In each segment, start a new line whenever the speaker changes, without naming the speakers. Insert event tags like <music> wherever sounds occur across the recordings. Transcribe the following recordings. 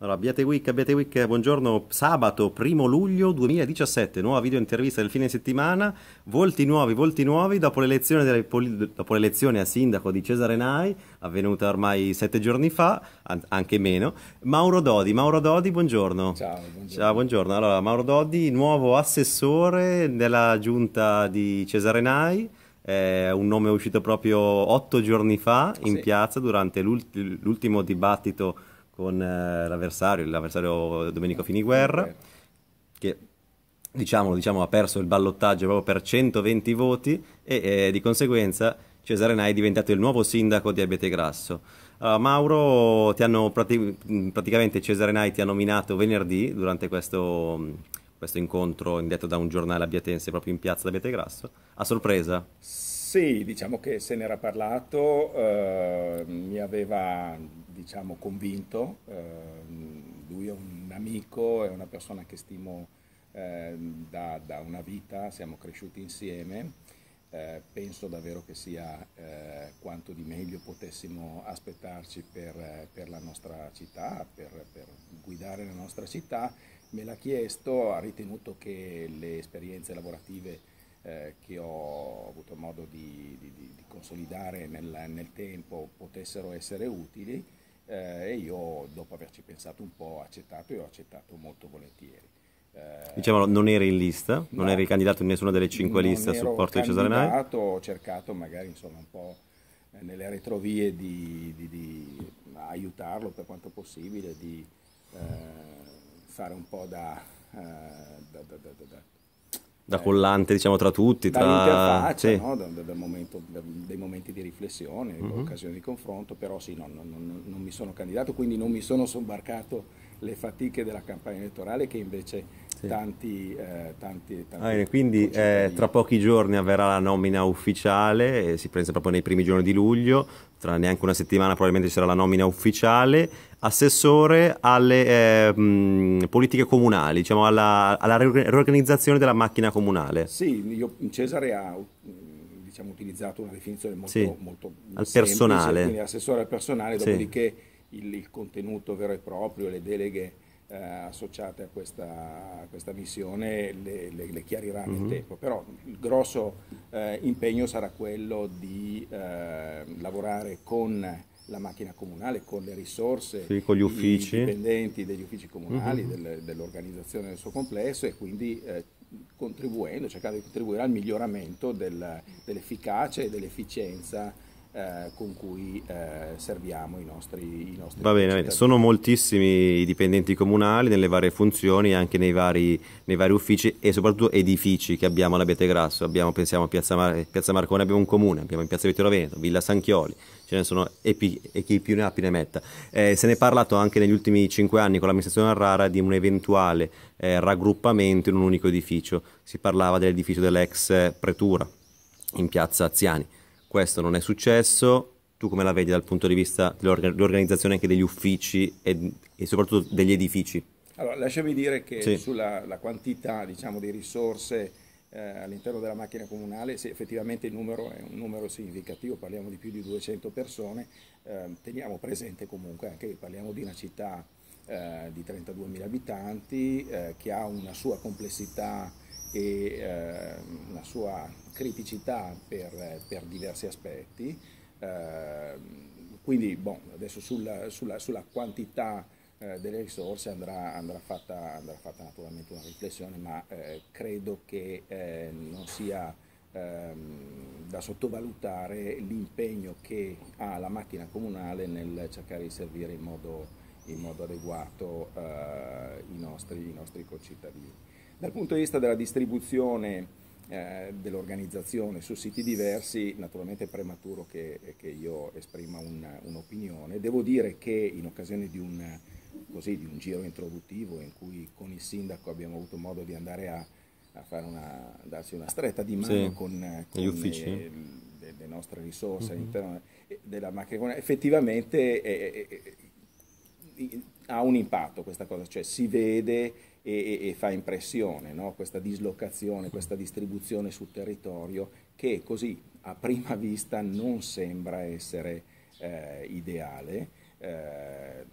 Allora, Abbiate Week, Abbiate Week, buongiorno, sabato 1 luglio 2017, nuova video intervista del fine settimana, volti nuovi, volti nuovi, dopo l'elezione, delle, dopo l'elezione a sindaco di Cesare Nai, avvenuta ormai sette giorni fa, anche meno, Mauro Dodi, Mauro Dodi, buongiorno. Ciao, buongiorno. Ciao, buongiorno. Allora, Mauro Dodi, nuovo assessore della giunta di Cesare Nai, eh, un nome uscito proprio otto giorni fa in sì. piazza durante l'ultimo dibattito con eh, l'avversario, l'avversario Domenico Finiguerra, che diciamolo, diciamo, ha perso il ballottaggio proprio per 120 voti e eh, di conseguenza Cesare Nai è diventato il nuovo sindaco di Abete Grasso. Uh, Mauro, prati praticamente Cesare Nai ti ha nominato venerdì durante questo, questo incontro indetto da un giornale abbiatense proprio in piazza d'Abete Grasso. A sorpresa? Sì,
diciamo che se n'era parlato, eh, mi aveva diciamo, convinto, ehm, lui è un amico, è una persona che stimo ehm, da, da, una vita, siamo cresciuti insieme, eh, penso davvero che sia eh, quanto di meglio potessimo aspettarci per, per la nostra città, per, per guidare la nostra città, me l'ha chiesto, ha ritenuto che le esperienze lavorative eh, che ho avuto modo di, di, di consolidare nel, nel, tempo potessero essere utili eh, e io dopo averci pensato un po' ho accettato e ho accettato molto volentieri. Eh,
Dicevano non eri in lista, non eri candidato in nessuna delle cinque liste a supporto di Cesare Nai?
Ho cercato magari insomma un po' nelle retrovie di, di, di aiutarlo per quanto possibile, di eh, fare un po' da, eh, da, da, da
da collante diciamo tra tutti tra... Sì. No?
Da, da, da momento, dei momenti di riflessione mm -hmm. occasioni di confronto però sì no, no, non mi sono candidato quindi non mi sono sobbarcato le fatiche della campagna elettorale che invece sì. tanti, eh,
tanti, tanti ah, quindi eh, tra pochi giorni avverrà la nomina ufficiale, eh, si pensa proprio nei primi giorni di luglio, tra neanche una settimana probabilmente ci sarà la nomina ufficiale, assessore alle mh, ehm, politiche comunali, diciamo alla, alla, riorganizzazione della macchina comunale.
Sì, io, Cesare ha mm, diciamo, utilizzato una definizione molto, sì, molto al semplice, personale. quindi assessore al personale, dopodiché... Sì il, il contenuto vero e proprio, le deleghe eh, associate a questa, a questa, missione le, le, le chiarirà nel mm-hmm. tempo, però il grosso eh, impegno sarà quello di eh, lavorare con la macchina comunale, con le risorse, sì, con gli uffici. I dipendenti degli uffici comunali, mm-hmm. del, dell'organizzazione nel suo complesso e quindi eh, contribuendo, cercare di contribuire al miglioramento del, dell'efficacia e dell'efficienza eh, con cui eh, serviamo i nostri, i nostri Va bene, bene, sono
moltissimi i dipendenti comunali nelle varie funzioni, anche nei vari, nei vari uffici e soprattutto edifici che abbiamo alla Betegrasso, abbiamo, pensiamo a Piazza, Mar- Piazza Marcone, abbiamo un comune, abbiamo in Piazza Vittorio Veneto, Villa Sanchioli, ce ne sono e, e chi più ne ha più ne metta. Eh, se ne è parlato anche negli ultimi cinque anni con l'amministrazione Arrara di un eventuale eh, raggruppamento in un unico edificio, si parlava dell'edificio dell'ex eh, pretura in piazza Aziani questo non è successo, tu come la vedi dal punto di vista dell'organizzazione anche degli uffici e, e soprattutto degli edifici?
Allora, lasciami dire che sì. sulla quantità diciamo, di risorse eh, all'interno della macchina comunale, se effettivamente il numero è un numero significativo, parliamo di più di 200 persone, eh, teniamo presente comunque anche che parliamo di una città eh, di 32.000 abitanti eh, che ha una sua complessità e eh, una sua criticità per, per diversi aspetti. Eh, quindi bon, adesso sulla, sulla, sulla quantità eh, delle risorse andrà, andrà, fatta, andrà, fatta, naturalmente una riflessione, ma eh, credo che eh, non sia ehm, da sottovalutare l'impegno che ha la macchina comunale nel cercare di servire in modo, in modo adeguato eh, i nostri, i nostri concittadini. Dal punto di vista della distribuzione eh, dell'organizzazione su siti diversi, naturalmente è prematuro che, che io esprima un, un'opinione. Devo dire che in occasione di un, così, di un, giro introduttivo in cui con il sindaco abbiamo avuto modo di andare a, a fare una, darsi una stretta di mano sì, con, con gli uffici. Eh, le, le nostre risorse mm-hmm. all'interno eh, della macchina effettivamente eh, eh, eh ha un impatto questa cosa, cioè si vede e, e, e fa impressione no? questa dislocazione, mm. questa distribuzione sul territorio che così a prima vista non sembra essere eh, ideale eh,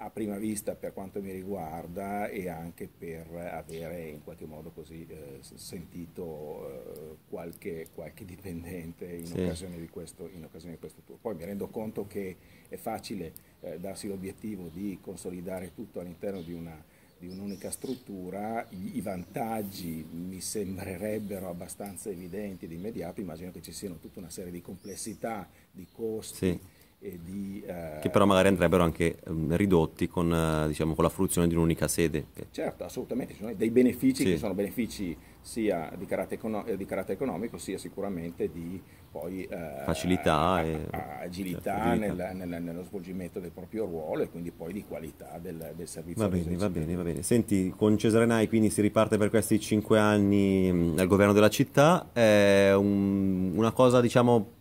a prima vista per quanto mi riguarda e anche per avere in qualche modo così eh, sentito eh, qualche, qualche, dipendente in, sì. occasione di questo, in, occasione di questo, tour. Poi mi rendo conto che è facile eh, darsi l'obiettivo di consolidare tutto all'interno di una di un'unica struttura, i, vantaggi mi sembrerebbero abbastanza evidenti ed immediati, immagino che ci siano tutta una serie di complessità, di costi, sì di, eh... che però
magari andrebbero anche ehm, ridotti con, eh, diciamo, con, la fruizione di un'unica sede. Eh,
certo, assolutamente, ci sono dei benefici sì. che sono benefici sia di carattere, eh, di carattere economico sia sicuramente di poi, eh, facilità e a, certo, agilità nel, nel, nello svolgimento del proprio ruolo e quindi poi di qualità del, del servizio. Va bene, va bene, va bene.
Senti, con Cesare Nai quindi si riparte per questi cinque anni mh, mm, al governo della città, è un, una cosa diciamo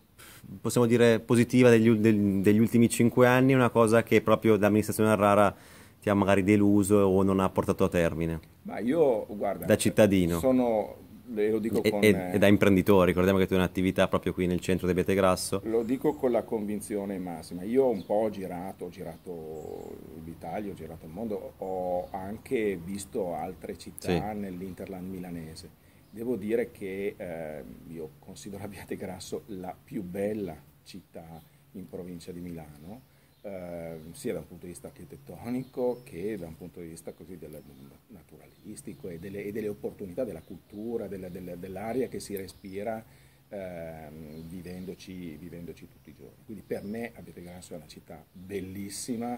possiamo dire positiva degli, degli ultimi cinque anni, una cosa che proprio l'amministrazione Arrara ti ha magari deluso o non ha portato a termine?
Ma io, guarda, da cittadino. Sono, eh, e, con, e, e, da
imprenditore, ricordiamo che tu hai un'attività proprio qui nel centro di Betegrasso.
Lo dico con la convinzione massima. Io un po' ho girato, ho girato l'Italia, ho girato il mondo, ho anche visto altre città sì. nell'Interland milanese Devo dire che eh, io considero Abbiate <laughs> Grasso la più bella città in provincia di Milano, eh, sia da un punto di vista architettonico che da un punto di vista così del, naturalistico e delle, e delle, opportunità della cultura, della, della, dell'aria che si respira eh, vivendoci, vivendoci, tutti i giorni. Quindi per me Abbiate Grasso è una città bellissima.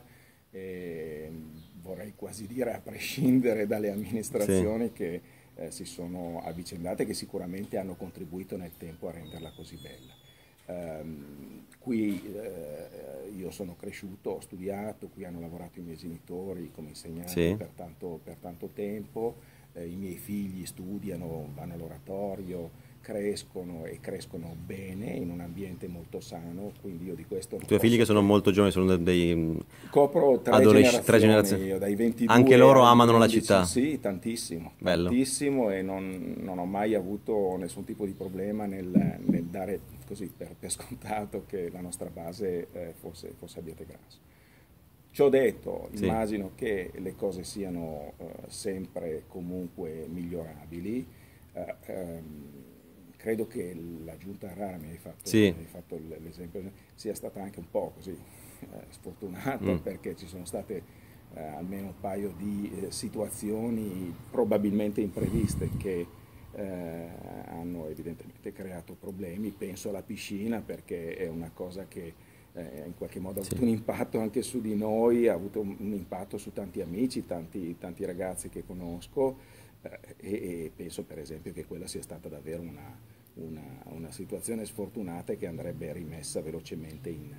Ehm, vorrei quasi dire a prescindere dalle amministrazioni sì. che eh, si sono avvicendate che sicuramente hanno contribuito nel tempo a renderla così bella. Um, qui eh, io sono cresciuto, ho studiato, qui hanno lavorato i miei genitori come insegnanti sì. per, tanto, per, tanto, tempo, eh, i miei figli studiano, vanno all'oratorio, crescono e crescono bene in un ambiente molto sano, quindi io di questo... I tuoi figli che sono
molto giovani, sono dei... Mm, Copro tre generazioni, tre dai 22 Anche loro amano 15, la città.
Sì, tantissimo, Bello. tantissimo e non, non, ho mai avuto nessun tipo di problema nel, nel dare così per, per, scontato che la nostra base eh, fosse, fosse a Bietegrasso. Ciò detto, sì. immagino che le cose siano eh, sempre comunque migliorabili. Eh, ehm, credo che la giunta Rara, mi hai fatto, sì. fatto l'esempio, sia stata anche un po' così eh, sfortunata mm. perché ci sono state eh, almeno un paio di eh, situazioni probabilmente impreviste che eh, hanno evidentemente creato problemi. Penso alla piscina perché è una cosa che eh, in qualche modo ha avuto sì. un impatto anche su di noi, ha avuto un, un impatto su tanti amici, tanti, tanti ragazzi che conosco. Eh, e, e, penso per esempio che quella sia stata davvero una, una, una situazione sfortunata e che andrebbe rimessa velocemente in,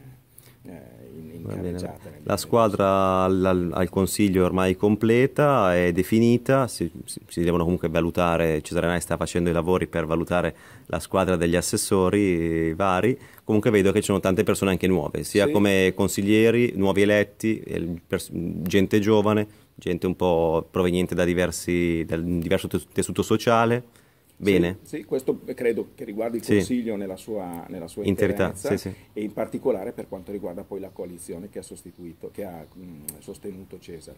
eh,
in, in bene, la squadra al, al, consiglio è ormai completa, è definita, si, si, si devono comunque valutare, Cesare Nai sta facendo i lavori per valutare la squadra degli assessori vari, comunque vedo che ci sono tante persone anche nuove, sia sì. come consiglieri, nuovi eletti, gente giovane, gente un po' proveniente da, diversi, da un diverso tessuto sociale. Bene.
Sì, sì, questo credo che riguardi il Consiglio sì. nella sua, nella sua interità e in particolare per quanto riguarda poi la coalizione che ha, che ha mh, sostenuto Cesare.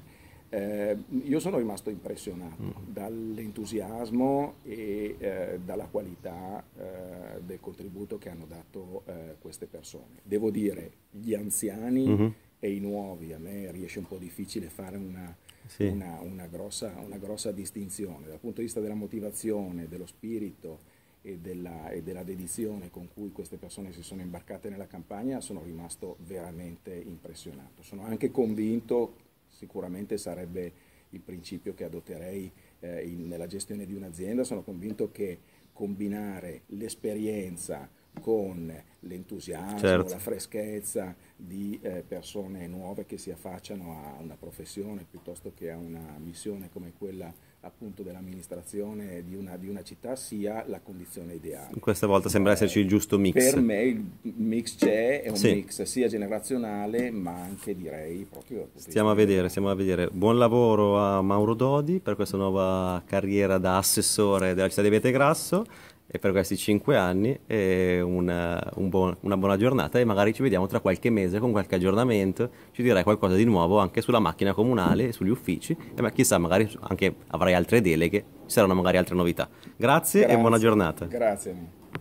Eh, io sono rimasto impressionato mm. dall'entusiasmo e eh, dalla qualità eh, del contributo che hanno dato eh, queste persone. Devo dire, gli anziani mm -hmm. e i nuovi, a me riesce un po' difficile fare una, sì. una, una, grossa, una, grossa, distinzione dal punto di vista della motivazione, dello spirito e della, e della, dedizione con cui queste persone si sono imbarcate nella campagna sono rimasto veramente impressionato. Sono anche convinto, sicuramente sarebbe il principio che adotterei eh, in, nella gestione di un'azienda, sono convinto che combinare l'esperienza, con l'entusiasmo, certo. la freschezza di eh, persone nuove che si affacciano a una professione piuttosto che a una missione come quella appunto dell'amministrazione di una, di una città sia la condizione ideale.
Questa volta sembra eh, esserci il giusto mix. Per me
il mix c'è, è un sì. mix sia generazionale ma anche direi proprio...
Stiamo a vedere, stiamo a vedere. Buon lavoro a Mauro Dodi per questa nuova carriera da assessore della città di Grasso e per questi 5 anni eh, una, un buon, una buona giornata e magari ci vediamo tra qualche mese con qualche aggiornamento, ci direi qualcosa di nuovo anche sulla macchina comunale, sugli uffici e ma chissà magari anche avrai altre deleghe, ci saranno magari altre novità. Grazie, Grazie. e buona giornata.
Grazie.